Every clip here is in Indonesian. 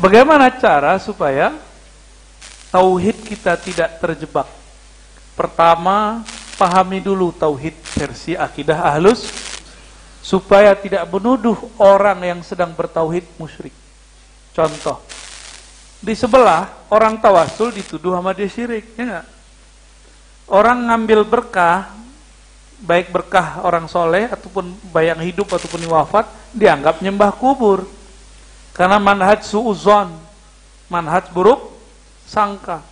Bagaimana cara supaya tauhid kita tidak terjebak? Pertama, pahami dulu tauhid versi akidah ahlus supaya tidak menuduh orang yang sedang bertauhid musyrik. Contoh, di sebelah orang tawasul dituduh sama dia syirik, ya enggak? Orang ngambil berkah, baik berkah orang soleh ataupun bayang hidup ataupun wafat, dianggap nyembah kubur karena manhaj suuzon, manhaj buruk sangka.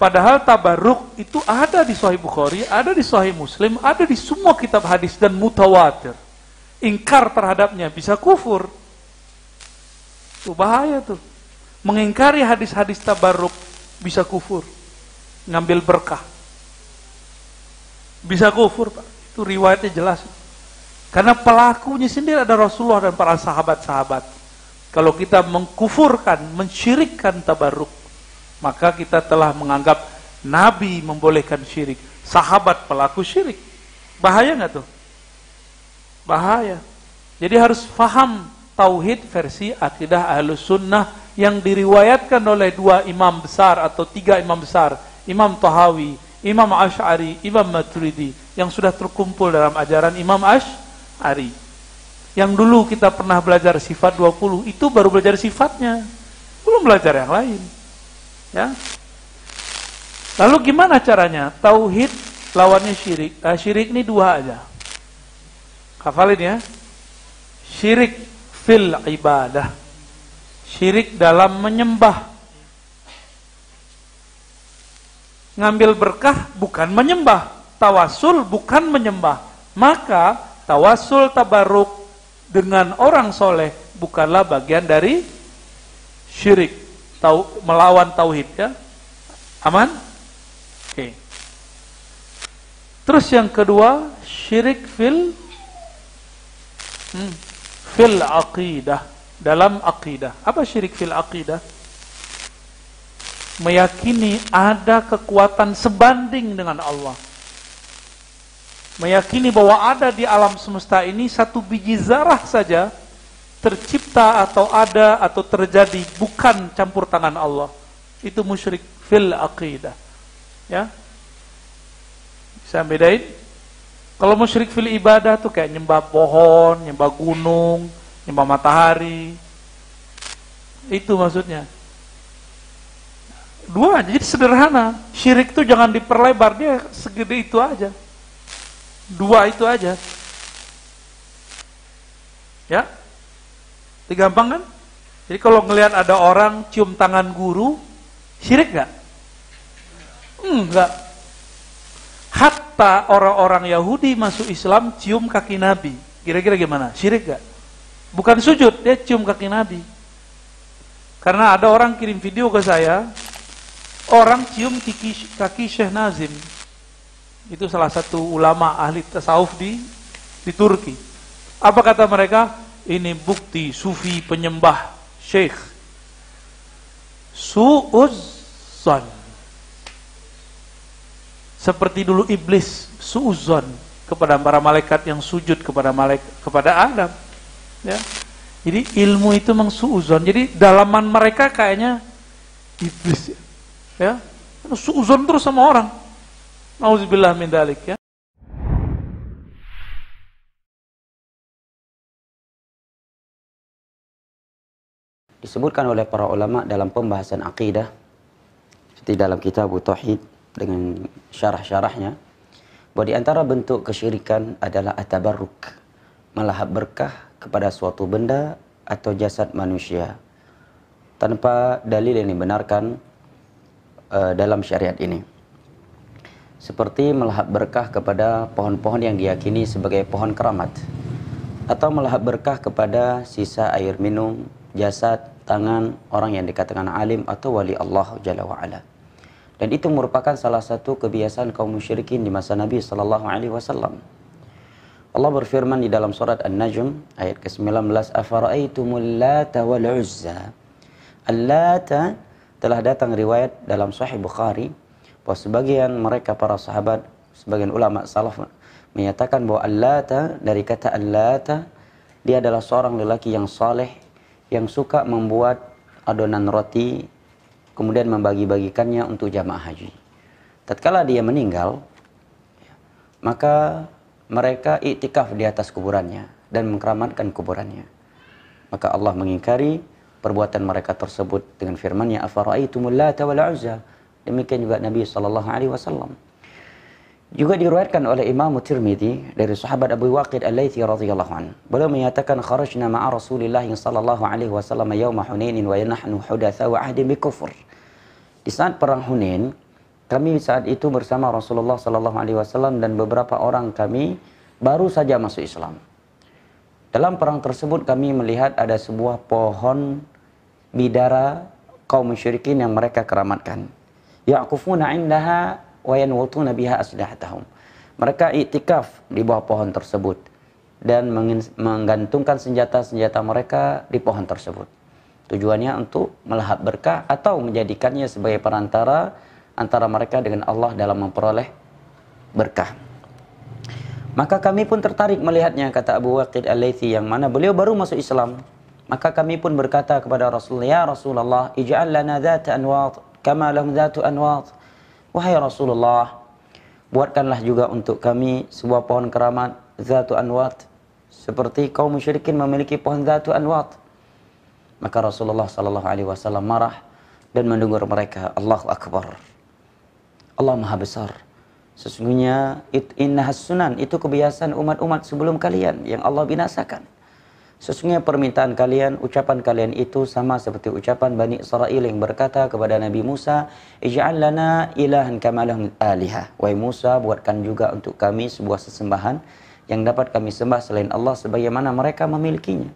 Padahal tabaruk itu ada di Sahih Bukhari, ada di Sahih Muslim, ada di semua kitab hadis dan mutawatir. Ingkar terhadapnya bisa kufur. Itu bahaya tuh. Mengingkari hadis-hadis tabaruk bisa kufur. Ngambil berkah. Bisa kufur, Pak. Itu riwayatnya jelas. Karena pelakunya sendiri ada Rasulullah dan para sahabat-sahabat. Kalau kita mengkufurkan, mensyirikkan tabarruk, maka kita telah menganggap Nabi membolehkan syirik. Sahabat pelaku syirik. Bahaya nggak tuh? Bahaya. Jadi harus faham tauhid versi akidah ahlus sunnah yang diriwayatkan oleh dua imam besar atau tiga imam besar. Imam Tahawi, Imam Ash'ari, Imam Maturidi. Yang sudah terkumpul dalam ajaran Imam Ash'ari Ari. Yang dulu kita pernah belajar sifat 20, itu baru belajar sifatnya. Belum belajar yang lain. Ya. Lalu gimana caranya? Tauhid lawannya syirik. Nah, syirik ini dua aja. Hafalin ya. Syirik fil ibadah. Syirik dalam menyembah. Ngambil berkah bukan menyembah. Tawasul bukan menyembah. Maka tawasul tabaruk dengan orang soleh bukanlah bagian dari syirik tau, melawan tauhid ya aman oke terus yang kedua syirik fil hmm, fil aqidah dalam aqidah apa syirik fil aqidah meyakini ada kekuatan sebanding dengan Allah meyakini bahwa ada di alam semesta ini satu biji zarah saja tercipta atau ada atau terjadi bukan campur tangan Allah. Itu musyrik fil aqidah. Ya. Saya bedain? Kalau musyrik fil ibadah tuh kayak nyembah pohon, nyembah gunung, nyembah matahari. Itu maksudnya. Dua, jadi sederhana. Syirik tuh jangan diperlebar, dia segede itu aja. Dua itu aja. Ya? Itu gampang kan? Jadi kalau ngelihat ada orang cium tangan guru, syirik nggak? Enggak. Hatta orang-orang Yahudi masuk Islam cium kaki Nabi. Kira-kira gimana? Syirik nggak? Bukan sujud, dia cium kaki Nabi. Karena ada orang kirim video ke saya, orang cium kaki, kaki Syekh Nazim. Itu salah satu ulama ahli tasawuf di di Turki. Apa kata mereka? Ini bukti sufi penyembah syekh. Su'uzan. Seperti dulu iblis su'uzan kepada para malaikat yang sujud kepada malaikat kepada Adam. Ya. Jadi ilmu itu mengsuuzon. Jadi dalaman mereka kayaknya iblis ya. ya. Suuzon terus sama orang. Nauzubillah min dalik ya. disebutkan oleh para ulama dalam pembahasan akidah seperti dalam kitab tauhid dengan syarah-syarahnya bahwa di antara bentuk kesyirikan adalah atabarruk melahap berkah kepada suatu benda atau jasad manusia tanpa dalil yang dibenarkan uh, dalam syariat ini seperti melahap berkah kepada pohon-pohon yang diyakini sebagai pohon keramat atau melahap berkah kepada sisa air minum, jasad, tangan orang yang dikatakan alim atau wali Allah Jalla wa'ala. Dan itu merupakan salah satu kebiasaan kaum musyrikin di masa Nabi sallallahu alaihi wasallam. Allah berfirman di dalam surat An-Najm ayat ke-19, "Afara'aitumul Lata wal Uzza?" al telah datang riwayat dalam Sahih Bukhari bahwa sebagian mereka para sahabat sebagian ulama salaf menyatakan bahwa allata dari kata allata dia adalah seorang lelaki yang saleh yang suka membuat adonan roti kemudian membagi-bagikannya untuk jamaah haji. Tatkala dia meninggal maka mereka i'tikaf di atas kuburannya dan mengkeramatkan kuburannya. Maka Allah mengingkari perbuatan mereka tersebut dengan firman-Nya afara'aitumul lata wal uzza Demikian juga Nabi Shallallahu Alaihi Wasallam. Juga diriwayatkan oleh Imam Tirmidzi dari sahabat Abu Waqid Al-Laitsi radhiyallahu an. Beliau menyatakan kharajna ma'a Rasulillah sallallahu alaihi wasallam yauma Hunainin wa nahnu hudatsa wa ahdi bi Di saat perang Hunain, kami saat itu bersama Rasulullah sallallahu alaihi wasallam dan beberapa orang kami baru saja masuk Islam. Dalam perang tersebut kami melihat ada sebuah pohon bidara kaum musyrikin yang mereka keramatkan yaqufuna indaha wa yanwutuna biha aslihatahum. Mereka iktikaf di bawah pohon tersebut dan menggantungkan senjata-senjata mereka di pohon tersebut. Tujuannya untuk melahap berkah atau menjadikannya sebagai perantara antara mereka dengan Allah dalam memperoleh berkah. Maka kami pun tertarik melihatnya kata Abu Waqid al laythi yang mana beliau baru masuk Islam. Maka kami pun berkata kepada Rasulullah, ya Rasulullah, ija'al lana dhat anwat kama lahum Zatu anwat. Wahai Rasulullah, buatkanlah juga untuk kami sebuah pohon keramat Zatu anwat seperti kaum musyrikin memiliki pohon Zatu anwat. Maka Rasulullah sallallahu alaihi wasallam marah dan mendengar mereka, Allahu akbar. Allah Maha Besar. Sesungguhnya it, inna sunan itu kebiasaan umat-umat sebelum kalian yang Allah binasakan. Sesungguhnya permintaan kalian, ucapan kalian itu sama seperti ucapan Bani Israel yang berkata kepada Nabi Musa, Ija'al lana ilahan kamalahum alihah. Wahai Musa, buatkan juga untuk kami sebuah sesembahan yang dapat kami sembah selain Allah sebagaimana mereka memilikinya.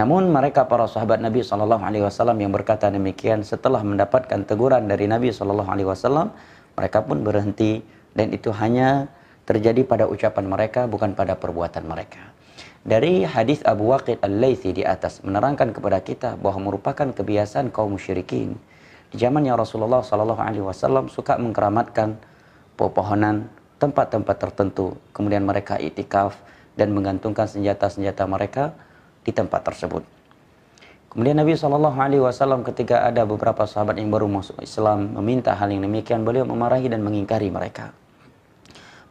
Namun mereka para sahabat Nabi Shallallahu Alaihi Wasallam yang berkata demikian setelah mendapatkan teguran dari Nabi Shallallahu Alaihi Wasallam, mereka pun berhenti dan itu hanya terjadi pada ucapan mereka bukan pada perbuatan mereka. Dari hadis Abu Waqid Al-Laythi di atas menerangkan kepada kita bahwa merupakan kebiasaan kaum musyrikin di zamannya Rasulullah Shallallahu Alaihi Wasallam suka mengkeramatkan pepohonan tempat-tempat tertentu, kemudian mereka itikaf dan menggantungkan senjata-senjata mereka di tempat tersebut. Kemudian Nabi Shallallahu Alaihi Wasallam ketika ada beberapa sahabat yang baru masuk Islam meminta hal yang demikian, beliau memarahi dan mengingkari mereka.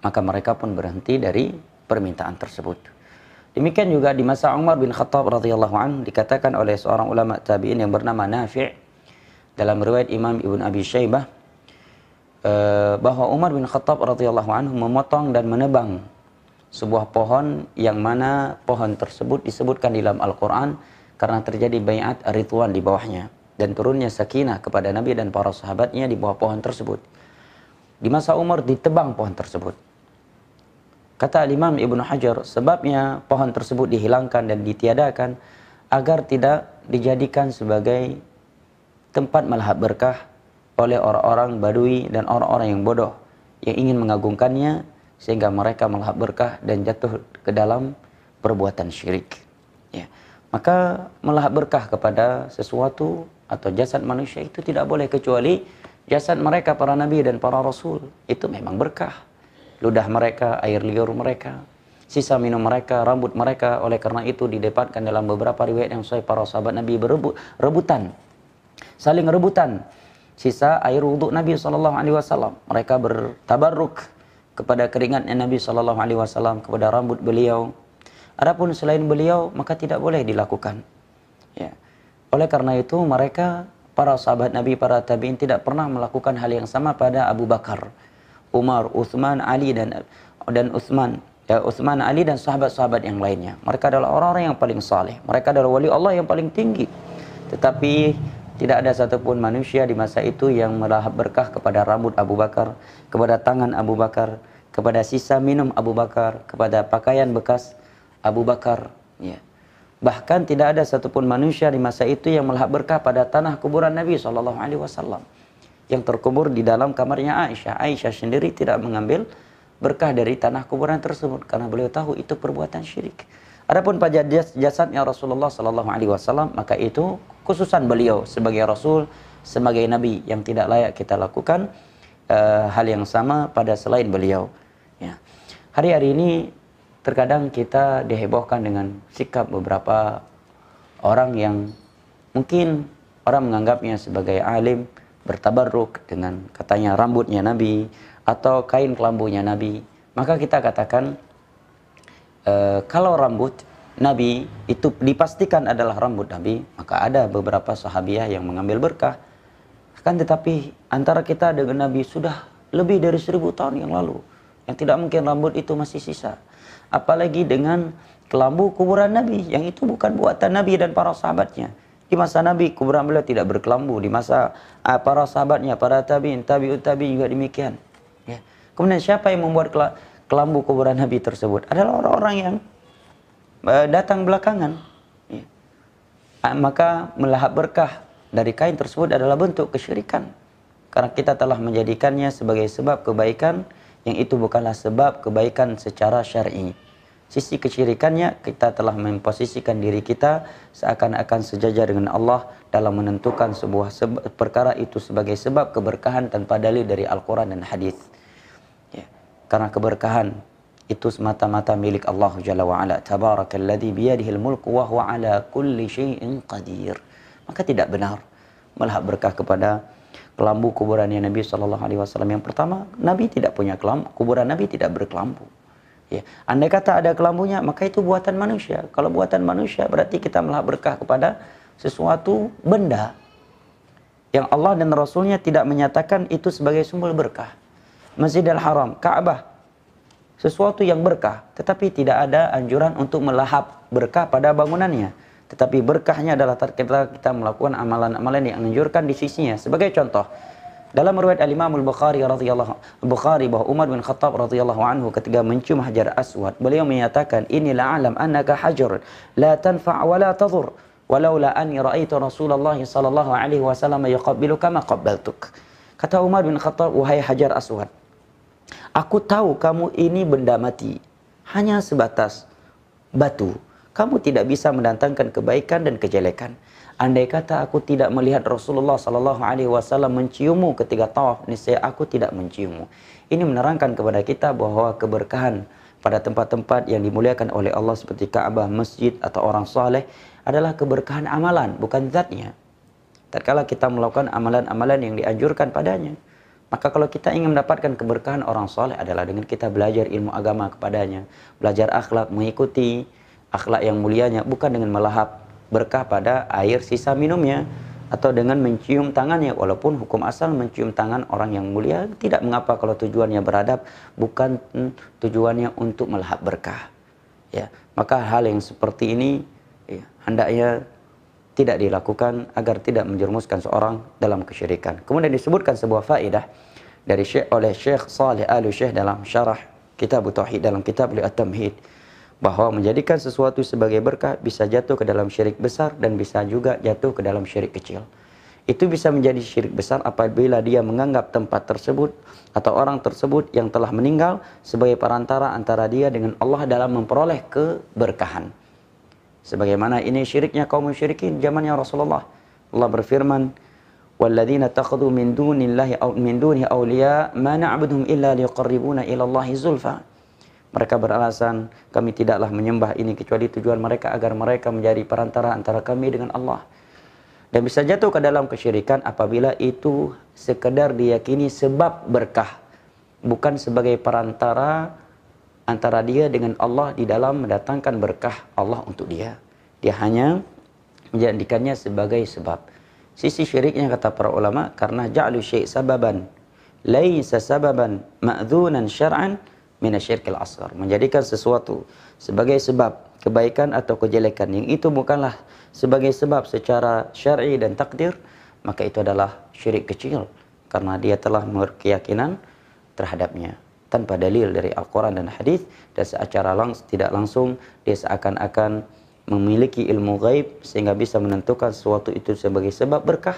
Maka mereka pun berhenti dari permintaan tersebut. Demikian juga di masa Umar bin Khattab radhiyallahu an dikatakan oleh seorang ulama tabi'in yang bernama Nafi' dalam riwayat Imam Ibn Abi Syaibah eh, bahwa Umar bin Khattab radhiyallahu anhu memotong dan menebang sebuah pohon yang mana pohon tersebut disebutkan di dalam Al-Qur'an karena terjadi bayat rituan di bawahnya dan turunnya sakinah kepada Nabi dan para sahabatnya di bawah pohon tersebut. Di masa Umar ditebang pohon tersebut. Kata Imam Ibnu Hajar, sebabnya pohon tersebut dihilangkan dan ditiadakan agar tidak dijadikan sebagai tempat malhab berkah oleh orang-orang badui dan orang-orang yang bodoh yang ingin mengagungkannya sehingga mereka melahap berkah dan jatuh ke dalam perbuatan syirik. Ya. Maka melahap berkah kepada sesuatu atau jasad manusia itu tidak boleh kecuali jasad mereka para nabi dan para rasul itu memang berkah ludah mereka, air liur mereka, sisa minum mereka, rambut mereka. Oleh karena itu didapatkan dalam beberapa riwayat yang sesuai para sahabat Nabi berebut, rebutan, saling rebutan. Sisa air untuk Nabi Shallallahu Alaihi Wasallam. Mereka bertabarruk kepada keringatnya Nabi Shallallahu Alaihi Wasallam kepada rambut beliau. Adapun selain beliau maka tidak boleh dilakukan. Ya. Oleh karena itu mereka para sahabat Nabi para tabiin tidak pernah melakukan hal yang sama pada Abu Bakar Umar, Utsman, Ali dan dan Utsman ya Utsman, Ali dan sahabat-sahabat yang lainnya. Mereka adalah orang-orang yang paling saleh. Mereka adalah wali Allah yang paling tinggi. Tetapi tidak ada satupun manusia di masa itu yang melahap berkah kepada rambut Abu Bakar, kepada tangan Abu Bakar, kepada sisa minum Abu Bakar, kepada pakaian bekas Abu Bakar. Ya. Bahkan tidak ada satupun manusia di masa itu yang melahap berkah pada tanah kuburan Nabi Shallallahu Alaihi Wasallam yang terkubur di dalam kamarnya Aisyah. Aisyah sendiri tidak mengambil berkah dari tanah kuburan tersebut karena beliau tahu itu perbuatan syirik. Adapun pada jasadnya Rasulullah Sallallahu Alaihi Wasallam maka itu khususan beliau sebagai Rasul, sebagai Nabi yang tidak layak kita lakukan e, hal yang sama pada selain beliau. Ya. Hari-hari ini terkadang kita dihebohkan dengan sikap beberapa orang yang mungkin orang menganggapnya sebagai alim, bertabarruk dengan katanya rambutnya Nabi atau kain kelambunya Nabi, maka kita katakan e, kalau rambut Nabi itu dipastikan adalah rambut Nabi, maka ada beberapa sahabiah yang mengambil berkah. Kan tetapi antara kita dengan Nabi sudah lebih dari seribu tahun yang lalu. Yang tidak mungkin rambut itu masih sisa. Apalagi dengan kelambu kuburan Nabi yang itu bukan buatan Nabi dan para sahabatnya. Di masa Nabi kuburan beliau tidak berkelambu. Di masa uh, para sahabatnya, para tabiin, tabiut tabiin juga demikian. Ya. Kemudian siapa yang membuat kelambu kuburan Nabi tersebut? Adalah orang-orang yang uh, datang belakangan. Ya. Uh, maka melahap berkah dari kain tersebut adalah bentuk kesyirikan. Karena kita telah menjadikannya sebagai sebab kebaikan yang itu bukanlah sebab kebaikan secara syar'i. I. Sisi kesyirikannya kita telah memposisikan diri kita seakan-akan sejajar dengan Allah dalam menentukan sebuah perkara itu sebagai sebab keberkahan tanpa dalil dari Al-Quran dan Hadis. Ya. Karena keberkahan itu semata-mata milik Allah Jalla wa'ala. Tabarakalladzi biyadihil mulku wa huwa ala kulli syai'in qadir. Maka tidak benar melah berkah kepada kelambu kuburannya Nabi Shallallahu Alaihi Wasallam. Yang pertama, Nabi tidak punya kelambu, kuburan Nabi tidak berkelambu. Ya. Andai kata ada kelambunya, maka itu buatan manusia. Kalau buatan manusia, berarti kita melahap berkah kepada sesuatu benda yang Allah dan Rasulnya tidak menyatakan itu sebagai sumber berkah. Masjidil Haram, Ka'bah, sesuatu yang berkah, tetapi tidak ada anjuran untuk melahap berkah pada bangunannya. Tetapi berkahnya adalah kita, kita melakukan amalan-amalan yang anjurkan di sisinya. Sebagai contoh, dalam riwayat Al-Imam Al-Bukhari radhiyallahu Bukhari bahwa Umar bin Khattab radhiyallahu anhu ketika mencium Hajar Aswad, beliau menyatakan, ini la'alam annaka hajar la tanfa' wa la tadhur, walaula anni ra'aytu Rasulullah sallallahu alaihi wasallam yaqabbiluka kama qabbaltuk." Kata Umar bin Khattab, "Wahai Hajar Aswad, aku tahu kamu ini benda mati, hanya sebatas batu." kamu tidak bisa mendatangkan kebaikan dan kejelekan. Andai kata aku tidak melihat Rasulullah Sallallahu Alaihi Wasallam menciummu ketika tawaf, niscaya aku tidak menciummu. Ini menerangkan kepada kita bahwa keberkahan pada tempat-tempat yang dimuliakan oleh Allah seperti Ka'bah, masjid atau orang soleh adalah keberkahan amalan, bukan zatnya. Tatkala kita melakukan amalan-amalan yang dianjurkan padanya, maka kalau kita ingin mendapatkan keberkahan orang soleh adalah dengan kita belajar ilmu agama kepadanya, belajar akhlak, mengikuti akhlak yang mulianya bukan dengan melahap berkah pada air sisa minumnya atau dengan mencium tangannya walaupun hukum asal mencium tangan orang yang mulia tidak mengapa kalau tujuannya beradab bukan mm, tujuannya untuk melahap berkah ya maka hal yang seperti ini ya, hendaknya tidak dilakukan agar tidak menjerumuskan seorang dalam kesyirikan kemudian disebutkan sebuah faedah dari Syekh oleh Syekh Saleh Al Syekh dalam syarah Kitab Tauhid dalam kitab Li At-Tamhid bahwa menjadikan sesuatu sebagai berkah bisa jatuh ke dalam syirik besar dan bisa juga jatuh ke dalam syirik kecil. Itu bisa menjadi syirik besar apabila dia menganggap tempat tersebut atau orang tersebut yang telah meninggal sebagai perantara antara dia dengan Allah dalam memperoleh keberkahan. Sebagaimana ini syiriknya kaum musyrikin zamannya Rasulullah. Allah berfirman, "Walladzina takhadhu min dunillahi aw min dunihi awliya ma na'buduhum illa liqarribuna ila Allahi zulfa." Mereka beralasan kami tidaklah menyembah ini kecuali tujuan mereka agar mereka menjadi perantara antara kami dengan Allah. Dan bisa jatuh ke dalam kesyirikan apabila itu sekedar diyakini sebab berkah. Bukan sebagai perantara antara dia dengan Allah di dalam mendatangkan berkah Allah untuk dia. Dia hanya menjadikannya sebagai sebab. Sisi syiriknya kata para ulama karena ja'lu syai' sababan laisa sababan ma'dzunan syar'an minasyirkil asghar menjadikan sesuatu sebagai sebab kebaikan atau kejelekan yang itu bukanlah sebagai sebab secara syar'i dan takdir maka itu adalah syirik kecil karena dia telah berkeyakinan terhadapnya tanpa dalil dari Al-Quran dan Hadis dan secara langs tidak langsung dia seakan-akan memiliki ilmu gaib sehingga bisa menentukan sesuatu itu sebagai sebab berkah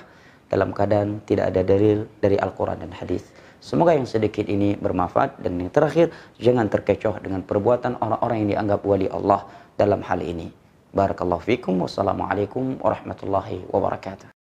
dalam keadaan tidak ada dalil dari Al-Quran dan Hadis. Semoga yang sedikit ini bermanfaat dan yang terakhir jangan terkecoh dengan perbuatan orang-orang yang dianggap wali Allah dalam hal ini. Barakallahu fikum wassalamualaikum warahmatullahi wabarakatuh.